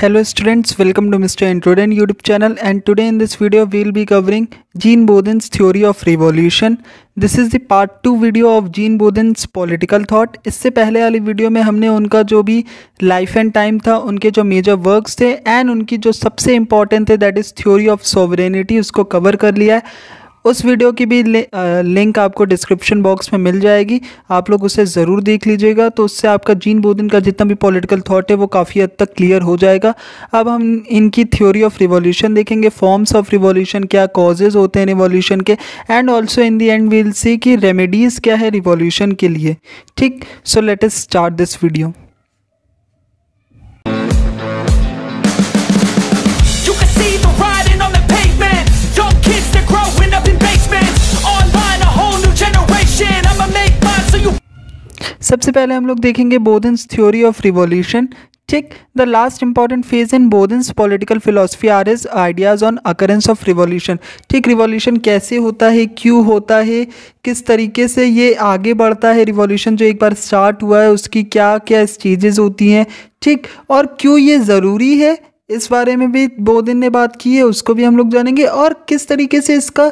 hello students welcome to mister introdent YouTube channel and today in this video will be covering Jean Bodin's theory of revolution this is the part two video of Jean Bodin's political thought इससे पहले वाली video में हमने उनका जो भी life and time था उनके जो मेजर वर्क्स थे एंड उनकी जो सबसे इंपॉर्टेंट थे that is theory of sovereignty उसको कवर कर लिया है उस वीडियो की भी लिंक आपको डिस्क्रिप्शन बॉक्स में मिल जाएगी आप लोग उसे ज़रूर देख लीजिएगा तो उससे आपका जीन बोधिन का जितना भी पॉलिटिकल थाट है वो काफ़ी हद तक क्लियर हो जाएगा अब हम इनकी थ्योरी ऑफ रिवॉल्यूशन देखेंगे फॉर्म्स ऑफ रिवॉल्यूशन क्या कॉजेज़ होते हैं रिवॉल्यूशन के and also in the end we'll see की रेमेडीज़ क्या है रिवॉल्यूशन के लिए ठीक so let's start this video सबसे पहले हम लोग देखेंगे बोधन्स थ्योरी ऑफ रिवॉल्यूशन ठीक the last important phase in Bodin's political philosophy are his ideas on occurrence of revolution ठीक रिवॉल्यूशन कैसे होता है क्यों होता है किस तरीके से ये आगे बढ़ता है रिवॉल्यूशन जो एक बार स्टार्ट हुआ है उसकी क्या क्या स्टेजेस होती हैं ठीक और क्यों ये ज़रूरी है इस बारे में भी बोधिन ने बात की है उसको भी हम लोग जानेंगे और किस तरीके से इसका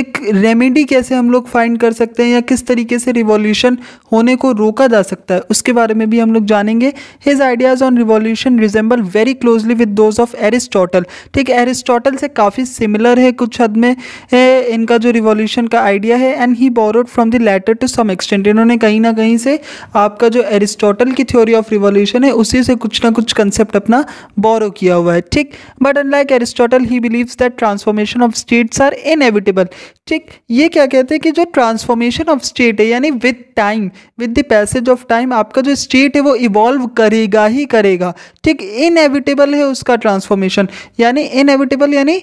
एक रेमेडी कैसे हम लोग फाइंड कर सकते हैं या किस तरीके से रिवॉल्यूशन होने को रोका जा सकता है उसके बारे में भी हम लोग जानेंगे his ideas on revolution resemble very closely with those of Aristotle ठीक एरिस्टोटल से काफ़ी सिमिलर है कुछ हद में है इनका जो रिवॉल्यूशन का आइडिया है and he borrowed from the latter to some extent इन्होंने कहीं ना कहीं से आपका जो एरिस्टोटल की थ्योरी ऑफ रिवॉल्यूशन है उसी से कुछ ना कुछ कंसेप्ट अपना बोरो किया हुआ है ठीक but unlike Aristotle he believes that transformation of states are inevitable ठीक ये क्या कहते हैं कि जो ट्रांसफॉर्मेशन ऑफ स्टेट है यानी with time with the passage of time आपका जो स्टेट है वो इवॉल्व करेगा ही करेगा ठीक इनएविटेबल है उसका ट्रांसफॉर्मेशन यानी इनएविटेबल यानी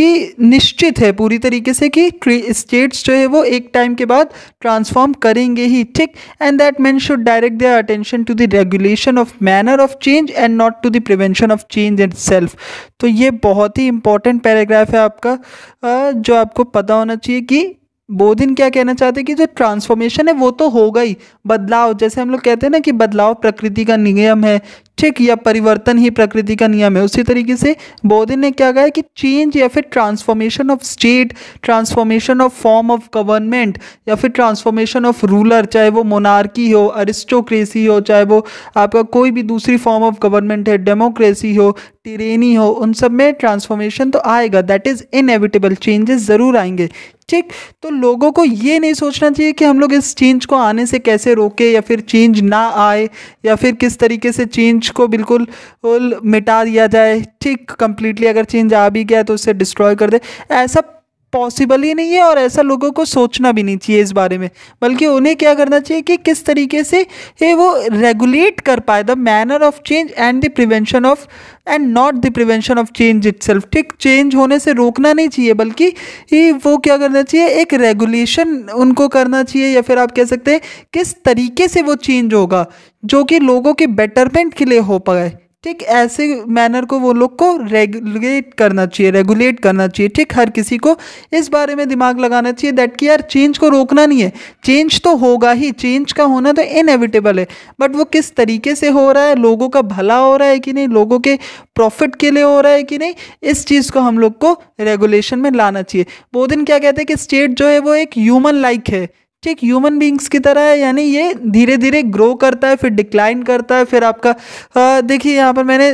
कि निश्चित है पूरी तरीके से कि स्टेट्स जो है वो एक टाइम के बाद ट्रांसफॉर्म करेंगे ही ठीक and that man should direct their attention to the regulation of manner of change and not to the prevention of change change itself तो ये बहुत ही इंपॉर्टेंट पैराग्राफ है आपका जो आपको पता होना चाहिए कि बोधिन क्या कहना चाहते हैं कि जो ट्रांसफॉर्मेशन है वो तो होगा ही बदलाव जैसे हम लोग कहते हैं ना कि बदलाव प्रकृति का नियम है ठीक या परिवर्तन ही प्रकृति का नियम है उसी तरीके से बोधिन ने क्या कहा है कि चेंज या फिर transformation of state transformation of form of government या फिर ट्रांसफॉर्मेशन ऑफ रूलर चाहे वो मोनार्की हो अरिस्टोक्रेसी हो चाहे वो आपका कोई भी दूसरी फॉर्म ऑफ गवर्नमेंट है डेमोक्रेसी हो टिरेनी हो उन सब में ट्रांसफॉर्मेशन तो आएगा दैट इज़ इनएविटेबल चेंजेस ज़रूर आएंगे ठीक तो लोगों को ये नहीं सोचना चाहिए कि हम लोग इस चेंज को आने से कैसे रोके या फिर चेंज ना आए या फिर किस तरीके से चेंज को बिल्कुल मिटा दिया जाए ठीक कंप्लीटली अगर चेंज आ भी गया तो उसे डिस्ट्रॉय कर दे ऐसा पॉसिबल ही नहीं है और ऐसा लोगों को सोचना भी नहीं चाहिए इस बारे में बल्कि उन्हें क्या करना चाहिए कि किस तरीके से ये वो रेगुलेट कर पाए the manner of change and the prevention of and not the prevention of change it ठीक चेंज होने से रोकना नहीं चाहिए बल्कि वो क्या करना चाहिए एक रेगुलेशन उनको करना चाहिए या फिर आप कह सकते हैं किस तरीके से वो चेंज होगा जो कि लोगों के बेटरमेंट के लिए हो पाए ठीक ऐसे मैनर को वो लोग को रेगुलेट करना चाहिए रेगुलेट करना चाहिए ठीक हर किसी को इस बारे में दिमाग लगाना चाहिए दैट कि यार चेंज को रोकना नहीं है चेंज तो होगा ही चेंज का होना तो इनएविटेबल है बट वो किस तरीके से हो रहा है लोगों का भला हो रहा है कि नहीं लोगों के प्रॉफिट के लिए हो रहा है कि नहीं इस चीज़ को हम लोग को रेगुलेशन में लाना चाहिए वो दिन क्या कहते हैं कि स्टेट जो है वो एक ह्यूमन लाइक है ठीक ह्यूमन बींग्स की तरह है यानी ये धीरे धीरे ग्रो करता है फिर डिक्लाइन करता है फिर आपका देखिए यहाँ पर मैंने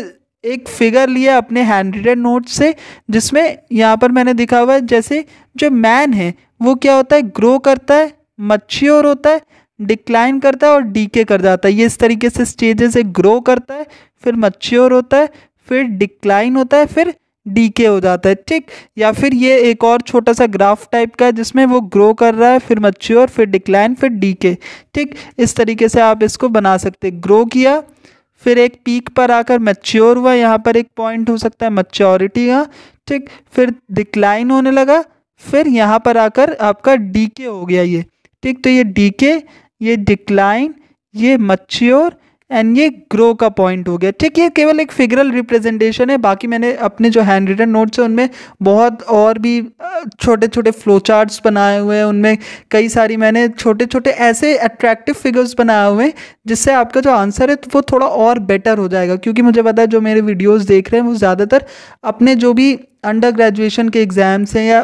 एक फिगर लिया अपने हैंड रिटेड नोट से जिसमें यहाँ पर मैंने दिखा हुआ है जैसे जो मैन है वो क्या होता है ग्रो करता है और होता है डिक्लाइन करता है और डीके कर जाता है ये इस तरीके से स्टेजेस से ग्रो करता है फिर और होता है फिर डिक्लाइन होता है फिर डी के हो जाता है ठीक या फिर ये एक और छोटा सा ग्राफ टाइप का है जिसमें वो ग्रो कर रहा है फिर मच्योर फिर डिक्लाइन फिर डी के ठीक इस तरीके से आप इसको बना सकते ग्रो किया फिर एक पीक पर आकर मच्योर हुआ यहाँ पर एक पॉइंट हो सकता है मच्योरिटी का ठीक फिर डिक्लाइन होने लगा फिर यहाँ पर आकर आपका डी के हो गया ये ठीक तो ये डी के ये डिक्लाइन ये मच्योर एंड ये ग्रो का पॉइंट हो गया ठीक ये केवल एक फिगरल रिप्रेजेंटेशन है बाकी मैंने अपने जो हैंड रिटन नोट्स हैं उनमें बहुत और भी छोटे छोटे फ्लो चार्ट्स बनाए हुए हैं उनमें कई सारी मैंने छोटे छोटे ऐसे अट्रैक्टिव फिगर्स बनाए हुए हैं जिससे आपका जो आंसर है तो वो थोड़ा और बेटर हो जाएगा क्योंकि मुझे पता है जो मेरे वीडियोज़ देख रहे हैं वो ज़्यादातर अपने जो भी अंडर ग्रेजुएशन के एग्ज़ाम्स हैं या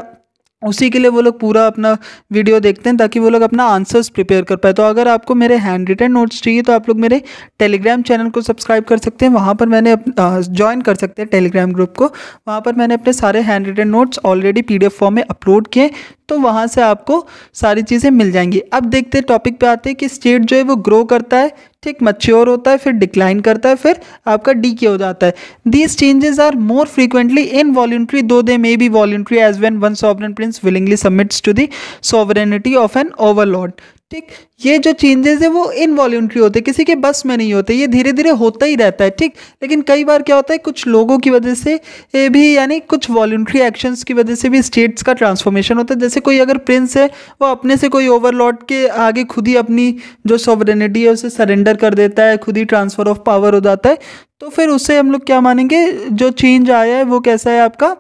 उसी के लिए वो लोग पूरा अपना वीडियो देखते हैं ताकि वो लोग अपना आंसर्स प्रिपेयर कर पाए तो अगर आपको मेरे हैंड रिटन नोट्स चाहिए तो आप लोग मेरे टेलीग्राम चैनल को सब्सक्राइब कर सकते हैं वहाँ पर मैंने ज्वाइन कर सकते हैं टेलीग्राम ग्रुप को वहाँ पर मैंने अपने सारे hand written notes already P form में अपलोड किए तो वहाँ से आपको सारी चीज़ें मिल जाएंगी अब देखते टॉपिक पर आते हैं कि स्टेट जो है वो ग्रो करता है ठीक मच्योर होता है फिर डिक्लाइन करता है फिर आपका डी के हो जाता है these changes are more frequently involuntary though they may be voluntary as when one sovereign prince willingly submits to the sovereignty of an overlord ठीक ये जो चेंजेस है वो इनवॉल्यूंट्री होते हैं किसी के बस में नहीं होते ये धीरे धीरे होता ही रहता है ठीक लेकिन कई बार क्या होता है कुछ लोगों की वजह से ये भी यानी कुछ वॉल्ट्री एक्शंस की वजह से भी स्टेट्स का ट्रांसफॉर्मेशन होता है जैसे कोई अगर प्रिंस है वो अपने से कोई ओवरलॉर्ड के आगे खुद ही अपनी जो सॉवरनिटी है उसे सरेंडर कर देता है खुद ही ट्रांसफ़र ऑफ पावर हो जाता है तो फिर उससे हम लोग क्या मानेंगे जो चेंज आया है वो कैसा है आपका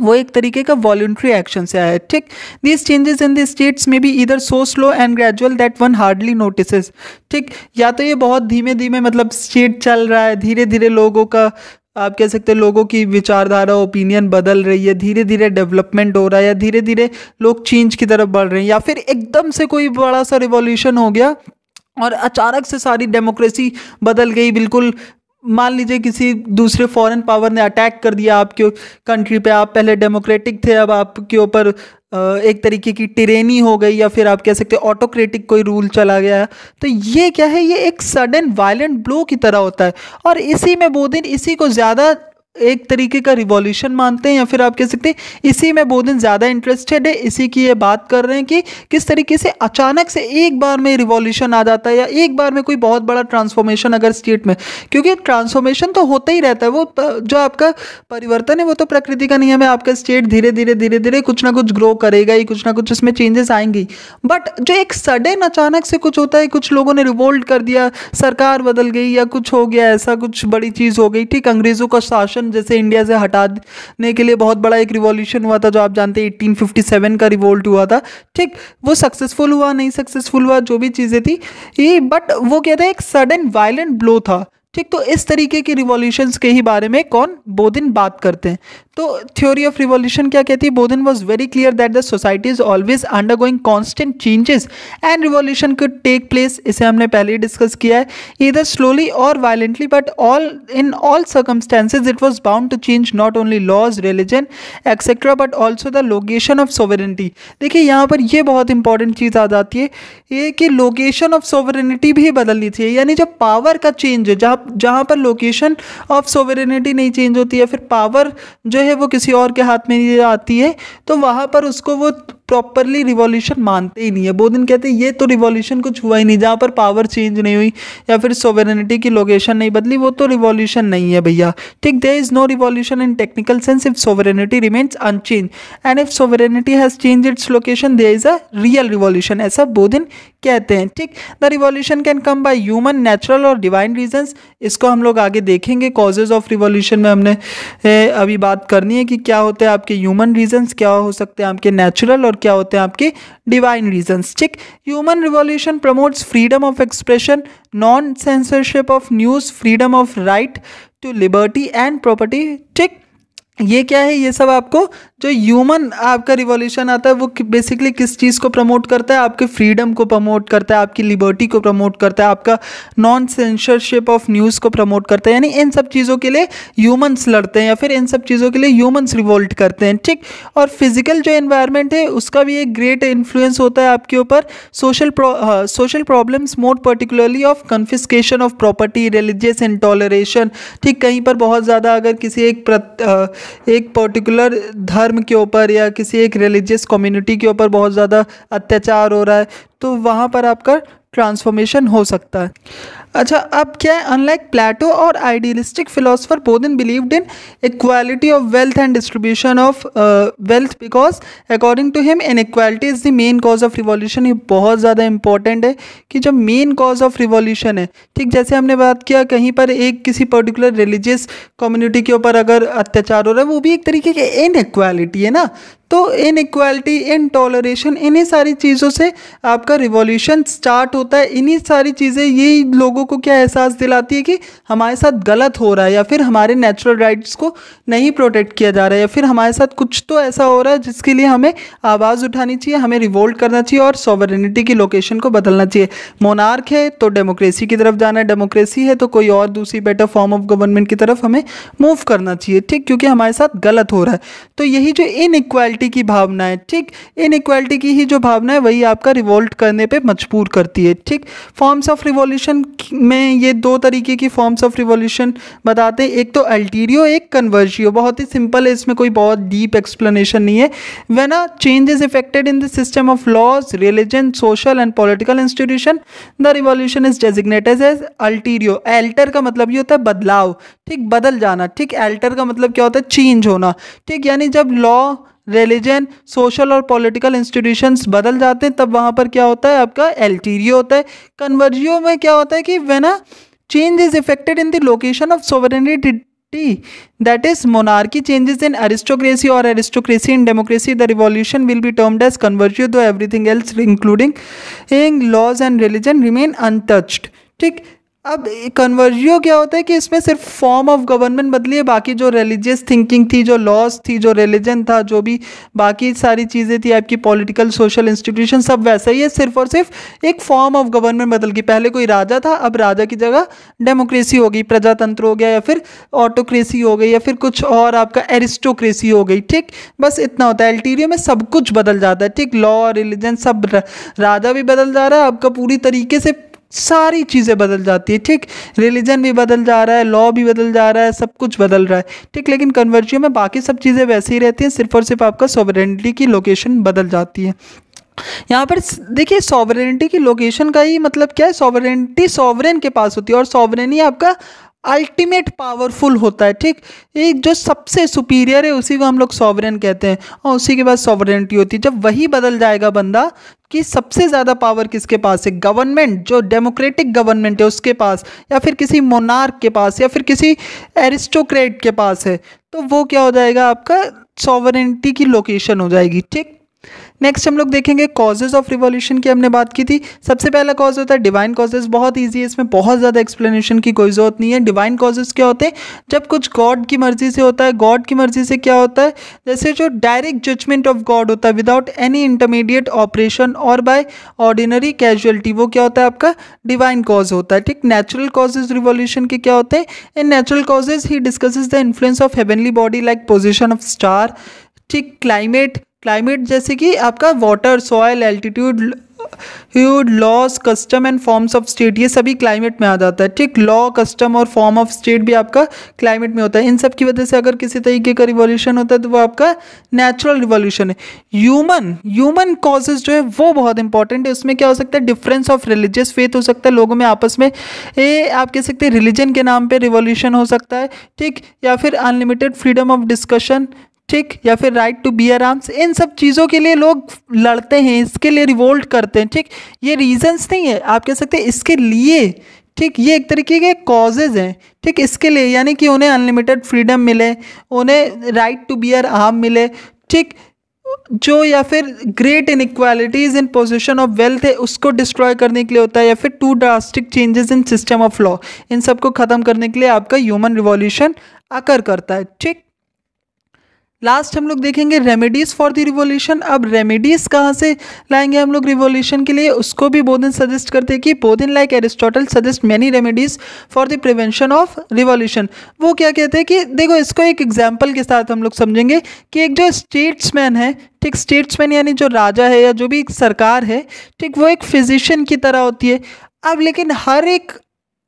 वो एक तरीके का वॉल्ट्री एक्शन से आया है ठीक this changes in the states में भी इधर so slow and gradual that one hardly notice ठीक या तो ये बहुत धीमे धीमे मतलब स्टेट चल रहा है धीरे धीरे लोगों का आप कह सकते हैं लोगों की विचारधारा ओपिनियन बदल रही है धीरे धीरे डेवलपमेंट हो रहा है या धीरे धीरे लोग चेंज की तरफ बढ़ रहे हैं या फिर एकदम से कोई बड़ा सा रिवॉल्यूशन हो गया और अचानक से सारी डेमोक्रेसी बदल गई बिल्कुल मान लीजिए किसी दूसरे फॉरेन पावर ने अटैक कर दिया आपके कंट्री पे आप पहले डेमोक्रेटिक थे अब आपके ऊपर एक तरीके की टिरेनी हो गई या फिर आप कह सकते ऑटोक्रेटिक कोई रूल चला गया है तो ये क्या है ये एक सडन वायलेंट ब्लो की तरह होता है और इसी में वो दिन इसी को ज़्यादा एक तरीके का रिवॉल्यूशन मानते हैं या फिर आप कह सकते हैं इसी में दिन ज़्यादा इंटरेस्टेड है इसी की ये बात कर रहे हैं कि किस तरीके से अचानक से एक बार में रिवॉल्यूशन आ जाता है या एक बार में कोई बहुत बड़ा ट्रांसफॉर्मेशन अगर स्टेट में क्योंकि ट्रांसफॉर्मेशन तो होता ही रहता है वो तो जो आपका परिवर्तन है वो तो प्रकृति का नियम है आपका स्टेट धीरे धीरे धीरे धीरे कुछ ना कुछ ग्रो करेगा ही कुछ ना कुछ उसमें चेंजेस आएंगी बट जो एक सडन अचानक से कुछ होता है कुछ लोगों ने रिवोल्ट कर दिया सरकार बदल गई या कुछ हो गया ऐसा कुछ बड़ी चीज़ हो गई ठीक अंग्रेज़ों का शासन रिवॉल्यूशन जैसे इंडिया से हटाने के लिए बहुत बड़ा एक रिवॉल्यूशन हुआ था जो आप जानते हैं 1857 का रिवोल्ट हुआ था ठीक वो सक्सेसफुल हुआ नहीं सक्सेसफुल हुआ जो भी चीज़ें थी ये बट वो कहते हैं एक सडन वायलेंट ब्लो था ठीक तो इस तरीके के रिवॉल्यूशंस के ही बारे में कौन बोधिन बात करते हैं तो थ्योरी ऑफ रिवॉल्यूशन क्या कहती है Bodin was very clear that the society is always undergoing constant changes and revolution could take place इसे हमने पहले ही डिस्कस किया है इधर स्लोली और violently but all in all circumstances it was bound to change not only laws religion etcetera but also the location of sovereignty देखिए यहाँ पर यह बहुत इंपॉर्टेंट चीज़ आ जाती है ये कि लोकेशन ऑफ सोवरेनिटी भी बदलनी चाहिए यानी जब पावर का चेंज है जहाँ जहाँ पर लोकेशन ऑफ सोवेरेनिटी नहीं चेंज होती है फिर पावर जो है वो किसी और के हाथ में नहीं आती है तो वहाँ पर उसको वो प्रॉपरली रिवॉल्यूशन मानते ही नहीं है बोधिन कहते हैं ये तो रिवॉल्यूशन कुछ हुआ ही नहीं जहाँ पर पावर चेंज नहीं हुई या फिर सोवेनिटी की लोकेशन नहीं बदली वो तो रिवॉल्यूशन नहीं है भैया ठीक there is no revolution in technical sense if sovereignty remains unchange and if sovereignty has change its location there is a real revolution ऐसा बोधिन कहते हैं ठीक the revolution can come by human natural और divine reason इसको हम लोग आगे देखेंगे कॉजेज ऑफ रिवॉल्यूशन में हमने ए, अभी बात करनी है कि क्या होते हैं आपके ह्यूमन रीजन्स क्या हो सकते हैं आपके नेचुरल और और क्या होते हैं आपके डिवाइन रीजंस ठीक human revolution promotes freedom of expression non censorship of news freedom of right to liberty and property ठीक ये क्या है ये सब आपको जो ह्यूमन आपका रिवॉल्यूशन आता है वो बेसिकली किस चीज़ को प्रमोट करता है आपके फ्रीडम को प्रमोट करता है आपकी लिबर्टी को प्रमोट करता है आपका नॉन सेंसरशिप ऑफ न्यूज़ को प्रमोट करता है यानी इन सब चीज़ों के लिए ह्यूमंस लड़ते हैं या फिर इन सब चीज़ों के लिए ह्यूमन्स रिवोल्ट करते हैं ठीक और फिजिकल जो इन्वायरमेंट है उसका भी एक ग्रेट इन्फ्लुएंस होता है आपके ऊपर social social problems more particularly of confiscation of property religious intoleration ठीक कहीं पर बहुत ज़्यादा अगर किसी एक प्रत, हाँ, एक पर्टिकुलर धर्म के ऊपर या किसी एक रिलीजियस कम्युनिटी के ऊपर बहुत ज़्यादा अत्याचार हो रहा है तो वहाँ पर आपका ट्रांसफॉर्मेशन हो सकता है अच्छा अब क्या है अनलाइक प्लेटो और idealistic philosopher Bodin believed in equality of wealth and distribution of wealth because according to him equality is the main cause of revolution ये बहुत ज़्यादा इंपॉर्टेंट है कि जो मेन कॉज ऑफ रिवॉल्यूशन है ठीक जैसे हमने बात किया कहीं पर एक किसी पर्टिकुलर रिलीजियस कम्युनिटी के ऊपर अगर अत्याचार हो रहा है वो भी एक तरीके की इनक्वालिटी है ना तो इन इक्वालिटी इन टॉलरेशन इन्हीं सारी चीज़ों से आपका रिवॉल्यूशन स्टार्ट होता है इन्हीं सारी चीज़ें ये लोगों लोगों को क्या एहसास दिलाती है कि हमारे साथ गलत हो रहा है या फिर हमारे नेचुरल राइट्स को नहीं प्रोटेक्ट किया जा रहा है या फिर हमारे साथ कुछ तो ऐसा हो रहा है जिसके लिए हमें आवाज़ उठानी चाहिए हमें रिवोल्ट करना चाहिए और सॉवरनिटी की लोकेशन को बदलना चाहिए मोनार्क है तो डेमोक्रेसी की तरफ जाना है डेमोक्रेसी है तो कोई और दूसरी बेटर फॉर्म ऑफ गवर्नमेंट की तरफ हमें मूव करना चाहिए ठीक क्योंकि हमारे साथ गलत हो रहा है तो यही जो इनक्वालिटी की भावना है ठीक इन की ही जो भावना है वही आपका रिवोल्ट करने पर मजबूर करती है ठीक फॉर्म्स ऑफ रिवोल्यूशन में ये दो तरीके की फॉर्म्स ऑफ रिवॉल्यूशन बताते हैं एक तो अल्टीरियो एक कन्वर्जियो बहुत ही सिंपल है इसमें कोई बहुत डीप एक्सप्लेनेशन नहीं है when a change is effected in the system of laws religion social and political institution the revolution is designated as अल्टीरियो एल्टर का मतलब ये होता है बदलाव ठीक बदल जाना ठीक एल्टर का मतलब क्या होता है चेंज होना ठीक यानी जब लॉ रिलीजन सोशल और पॉलिटिकल इंस्टीट्यूशंस बदल जाते हैं तब वहाँ पर क्या होता है आपका एल्टीरियो होता है कन्वर्जियो में क्या होता है कि वे ना change is effected in the location of sovereignty that is monarchy changes in aristocracy और aristocracy in democracy the revolution will be termed as कन्वर्जियो though everything else including laws and religion remain untouched ठीक अब कन्वर्जियो क्या होता है कि इसमें सिर्फ फॉर्म ऑफ गवर्नमेंट बदली है बाकी जो रिलीजियस थिंकिंग थी जो लॉज थी जो रिलीजन था जो भी बाकी सारी चीज़ें थी आपकी पॉलिटिकल सोशल इंस्टीट्यूशन सब वैसा ही है सिर्फ और सिर्फ एक फॉर्म ऑफ गवर्नमेंट बदल गई पहले कोई राजा था अब राजा की जगह डेमोक्रेसी हो गई प्रजातंत्र हो गया या फिर ऑटोक्रेसी हो गई या फिर कुछ और आपका एरिस्टोक्रेसी हो गई ठीक बस इतना होता है एल्टीरियो में सब कुछ बदल जाता है ठीक लॉ रिलीजन सब राजा भी बदल जा रहा है आपका पूरी तरीके से सारी चीज़ें बदल जाती है ठीक रिलीजन भी बदल जा रहा है लॉ भी बदल जा रहा है सब कुछ बदल रहा है ठीक लेकिन कन्वर्जियो में बाकी सब चीज़ें वैसे ही रहती हैं सिर्फ और सिर्फ आपका सॉवरेंटी की लोकेशन बदल जाती है यहाँ पर देखिए सॉवरेनिटी की लोकेशन का ही मतलब क्या है सॉवरेनिटी सॉवरेन के पास होती है और सॉवरेन ही आपका अल्टीमेट पावरफुल होता है ठीक एक जो सबसे सुपीरियर है उसी को हम लोग सॉवरन कहते हैं और उसी के बाद सॉवरेंटी होती है जब वही बदल जाएगा बंदा कि सबसे ज़्यादा पावर किसके पास है गवर्नमेंट जो डेमोक्रेटिक गवर्नमेंट है उसके पास या फिर किसी मोनार्क के पास या फिर किसी एरिस्टोक्रेट के पास है तो वो क्या हो जाएगा आपका सॉवरेंटी की लोकेशन हो जाएगी ठीक नेक्स्ट हम लोग देखेंगे कॉजेज ऑफ रिवॉल्यूशन की हमने बात की थी सबसे पहला कॉज होता है डिवाइन कॉजेज बहुत ईजी है इसमें बहुत ज़्यादा एक्सप्लेनेशन की कोई ज़रूरत नहीं है डिवाइन कॉजेज क्या होते हैं जब कुछ गॉड की मर्जी से होता है गॉड की मर्जी से क्या होता है जैसे जो डायरेक्ट जजमेंट ऑफ गॉड होता है विदाउट एनी इंटरमीडिएट ऑपरेशन और बाय ऑर्डिनरी कैजुअलिटी वो क्या होता है आपका डिवाइन कॉज होता है ठीक नेचुरल कॉजेज रिवॉल्यूशन के क्या होते हैं इन natural causes he discusses the influence of heavenly body like position of star ठीक क्लाइमेट क्लाइमेट जैसे कि आपका वाटर सॉयल एल्टीट्यूड ह्यूड laws custom and forms of state ये सभी क्लाइमेट में आ जाता है ठीक लॉ कस्टम और फॉर्म ऑफ स्टेट भी आपका क्लाइमेट में होता है इन सब की वजह से अगर किसी तरीके का रिवॉल्यूशन होता है तो वो आपका नेचुरल रिवॉल्यूशन है ह्यूमन ह्यूमन कॉजेज जो है वो बहुत इंपॉर्टेंट है उसमें क्या हो सकता है डिफरेंस ऑफ रिलीजियस फेथ हो सकता है लोगों में आपस में ए, आप कह सकते हैं रिलीजन के नाम पर रिवॉल्यूशन हो सकता है ठीक या फिर अनलिमिटेड फ्रीडम ऑफ डिस्कशन ठीक या फिर राइट टू बियर आर्म्स इन सब चीज़ों के लिए लोग लड़ते हैं इसके लिए रिवोल्ट करते हैं ठीक ये रीजंस नहीं है आप कह सकते हैं इसके लिए ठीक ये एक तरीके के कॉजेज़ हैं ठीक इसके लिए यानी कि उन्हें अनलिमिटेड फ्रीडम मिले उन्हें राइट टू बियर आर्म मिले ठीक जो या फिर great inequalities in position of wealth है उसको डिस्ट्रॉय करने के लिए होता है या फिर too drastic changes in system of law इन सबको ख़त्म करने के लिए आपका ह्यूमन रिवॉल्यूशन आकर करता है ठीक लास्ट हम लोग देखेंगे रेमेडीज़ फॉर द रिवोल्यूशन अब रेमेडीज़ कहाँ से लाएंगे हम लोग रिवोल्यूशन के लिए उसको भी बोधन सजेस्ट करते हैं कि Bodin like Aristotle suggest many remedies for the prevention of revolution वो क्या कहते हैं कि देखो इसको एक एग्जाम्पल के साथ हम लोग समझेंगे कि एक जो स्टेट्समैन है ठीक स्टेट्समैन यानी जो राजा है या जो भी एक सरकार है ठीक वो एक फिजिशियन की तरह होती है अब लेकिन हर एक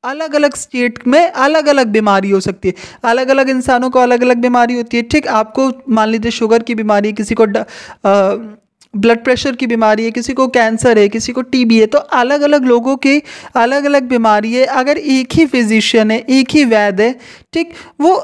अलग अलग स्टेट में अलग अलग बीमारी हो सकती है अलग अलग इंसानों को अलग अलग बीमारी होती है ठीक आपको मान लीजिए शुगर की बीमारी किसी को आ, ब्लड प्रेशर की बीमारी है किसी को कैंसर है किसी को टीबी है तो अलग अलग लोगों की अलग अलग बीमारी है अगर एक ही फिजिशियन है एक ही वैद है ठीक वो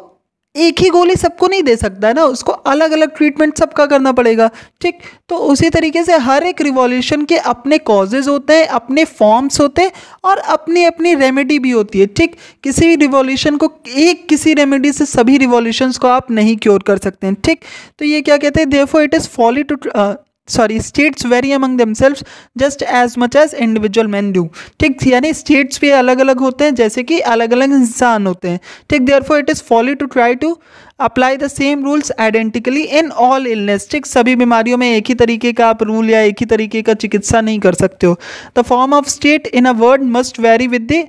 एक ही गोली सबको नहीं दे सकता है ना उसको अलग अलग ट्रीटमेंट सबका करना पड़ेगा ठीक तो उसी तरीके से हर एक रिवॉल्यूशन के अपने कॉजेज होते हैं अपने फॉर्म्स होते हैं और अपनी अपनी रेमेडी भी होती है ठीक किसी भी रिवॉल्यूशन को एक किसी रेमेडी से सभी रिवॉल्यूशंस को आप नहीं क्योर कर सकते हैं ठीक तो ये क्या कहते हैं therefore it is folly to sorry states vary among themselves just as much as individual man do ठीक यानी स्टेट्स भी अलग अलग होते हैं जैसे कि अलग अलग इंसान होते हैं ठीक therefore it is folly to try to apply the same rules identically in all illness ठीक सभी बीमारियों में एक ही तरीके का आप रूल या एक ही तरीके का चिकित्सा नहीं कर सकते हो the form of state in a word must vary with the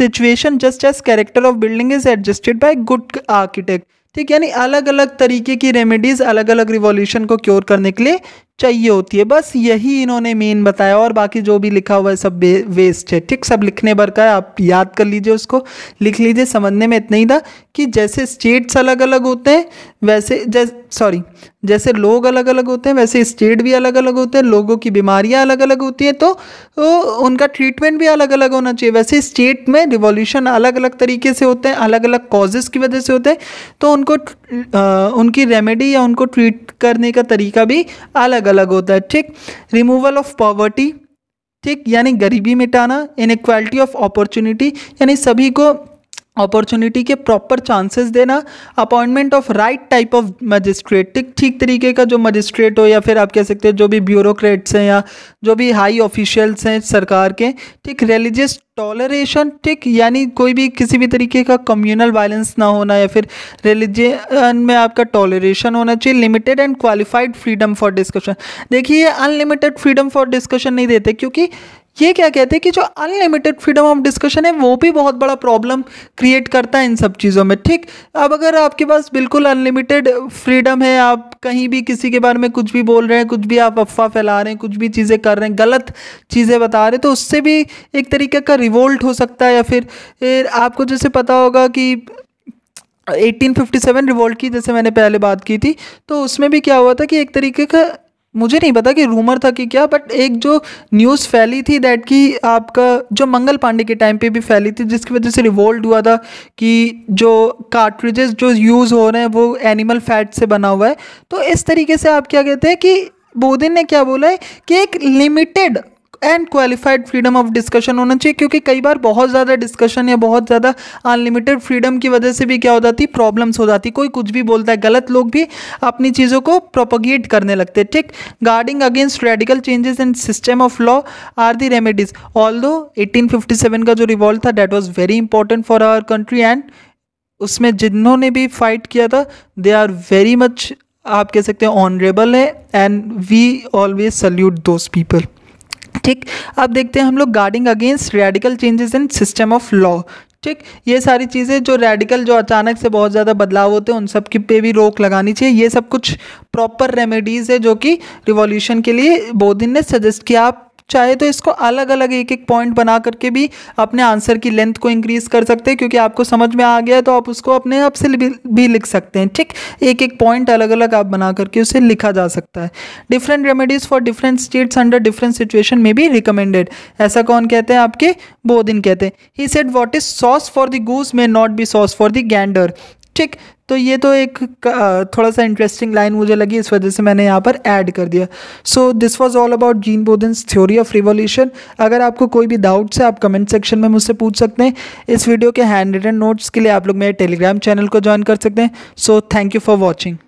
situation just as character of building is adjusted by good architect ठीक यानी अलग अलग तरीके की रेमेडीज़ अलग अलग रिवॉल्यूशन को क्योर करने के लिए चाहिए होती है बस यही इन्होंने मेन बताया और बाकी जो भी लिखा हुआ है सब वेस्ट है ठीक सब लिखने भर का है आप याद कर लीजिए उसको लिख लीजिए समझने में इतना ही था कि जैसे स्टेट्स अलग अलग होते हैं वैसे जैसे सॉरी जैसे लोग अलग अलग होते हैं वैसे स्टेट भी अलग अलग होते हैं लोगों की बीमारियाँ अलग अलग होती हैं तो उनका ट्रीटमेंट भी अलग अलग होना चाहिए वैसे स्टेट में रिवोल्यूशन अलग अलग तरीके से होते हैं अलग अलग कॉजेज़ की वजह से होते हैं तो उनको उनकी रेमेडी या उनको ट्रीट करने का तरीका भी अलग अलग होता है ठीक रिमूवल ऑफ पॉवर्टी ठीक यानी गरीबी मिटाना इन ऑफ अपॉर्चुनिटी यानी सभी को अपॉर्चुनिटी के प्रॉपर चांसेस देना appointment of right type of magistrate ठीक ठीक तरीके का जो मजिस्ट्रेट हो या फिर आप कह सकते हैं जो भी ब्यूरोक्रेट्स हैं या जो भी हाई ऑफिशियल्स हैं सरकार के ठीक रिलीजियस टॉलरेशन ठीक यानी कोई भी किसी भी तरीके का कम्युनल वायलेंस ना होना या फिर रिलीजन में आपका टॉलरेशन होना चाहिए limited and qualified freedom for discussion देखिए अनलिमिटेड फ्रीडम फॉर डिस्कशन नहीं देते क्योंकि ये क्या कहते हैं कि जो अनलिमिटेड फ्रीडम ऑफ डिस्कशन है वो भी बहुत बड़ा प्रॉब्लम क्रिएट करता है इन सब चीज़ों में ठीक अब अगर आपके पास बिल्कुल अनलिमिटेड फ्रीडम है आप कहीं भी किसी के बारे में कुछ भी बोल रहे हैं कुछ भी आप अफवाह फैला रहे हैं कुछ भी चीज़ें कर रहे हैं गलत चीज़ें बता रहे हैं तो उससे भी एक तरीके का रिवोल्ट हो सकता है या फिर आपको जैसे पता होगा कि 1857 रिवोल्ट की जैसे मैंने पहले बात की थी तो उसमें भी क्या हुआ था कि एक तरीके का मुझे नहीं पता कि रूमर था कि क्या बट एक जो न्यूज़ फैली थी डैट कि आपका जो मंगल पांडे के टाइम पे भी फैली थी जिसकी वजह से रिवोल्ट हुआ था कि जो कार्ट्रिजेस जो यूज़ हो रहे हैं वो एनिमल फैट से बना हुआ है तो इस तरीके से आप क्या कहते हैं कि बोधिन ने क्या बोला है कि एक limited and qualified freedom of discussion होना चाहिए क्योंकि कई बार बहुत ज़्यादा डिस्कशन या बहुत ज़्यादा अनलिमिटेड फ्रीडम की वजह से भी क्या हो जाती प्रॉब्लम्स हो जाती कोई कुछ भी बोलता है गलत लोग भी अपनी चीज़ों को प्रोपोगेट करने लगते हैं ठीक guarding against radical changes in system of law are the remedies although का जो रिवॉल्व था that was very important for our country and उसमें जिन्होंने भी फाइट किया था दे आर वेरी मच आप कह सकते हैं ऑनरेबल है and we always salute those people ठीक अब देखते हैं हम लोग guarding against radical changes in system of law ठीक ये सारी चीज़ें जो रेडिकल जो अचानक से बहुत ज़्यादा बदलाव होते हैं उन सब की पे भी रोक लगानी चाहिए ये सब कुछ प्रॉपर रेमेडीज़ है जो कि रिवॉल्यूशन के लिए बोधिन ने सजेस्ट किया आप चाहे तो इसको अलग अलग एक एक पॉइंट बना करके भी अपने आंसर की लेंथ को इंक्रीज़ कर सकते हैं क्योंकि आपको समझ में आ गया तो आप उसको अपने आप से भी, लिख सकते हैं ठीक एक एक पॉइंट अलग अलग आप बना करके उसे लिखा जा सकता है different remedies for different states under different situation में भी रिकमेंडेड ऐसा कौन कहते हैं आपके बोधिन कहते हैं he said what is sauce for the goose may not be sauce for the gander ठीक तो ये तो एक थोड़ा सा इंटरेस्टिंग लाइन मुझे लगी इस वजह से मैंने यहाँ पर ऐड कर दिया so this was all about Jean Bodin's theory of revolution अगर आपको कोई भी डाउट्स है आप कमेंट सेक्शन में मुझसे पूछ सकते हैं इस वीडियो के हैंड रिटन नोट्स के लिए आप लोग मेरे टेलीग्राम चैनल को ज्वाइन कर सकते हैं so thank you for watching